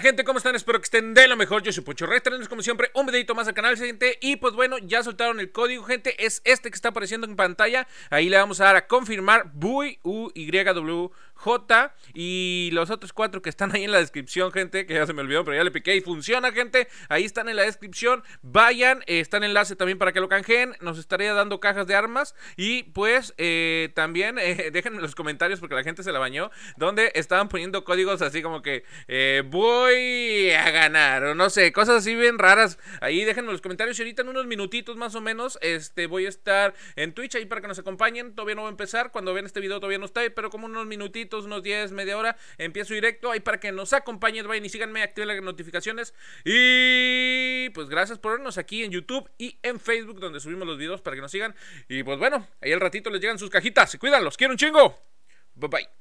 gente, ¿cómo están? Espero que estén de lo mejor. Yo soy Pocho Rey, como siempre un videito más al canal, gente. Y pues bueno, ya soltaron el código, gente. Es este que está apareciendo en pantalla. Ahí le vamos a dar a confirmar BUY, Y, los otros cuatro que están ahí en la descripción, gente. Que ya se me olvidó, pero ya le piqué y funciona, gente. Ahí están en la descripción. Vayan, eh, está el enlace también para que lo canjeen. Nos estaría dando cajas de armas. Y pues eh, también eh, dejen en los comentarios porque la gente se la bañó. Donde estaban poniendo códigos así como que BUY a ganar, o no sé, cosas así bien raras. Ahí déjenme los comentarios y ahorita en unos minutitos más o menos este, voy a estar en Twitch ahí para que nos acompañen. Todavía no voy a empezar, cuando vean este video todavía no está, pero como unos minutitos, unos 10, media hora, empiezo directo ahí para que nos acompañen, vayan y síganme, activen las notificaciones. Y pues gracias por vernos aquí en YouTube y en Facebook donde subimos los videos para que nos sigan. Y pues bueno, ahí al ratito les llegan sus cajitas. Y cuidan, quiero un chingo. Bye bye.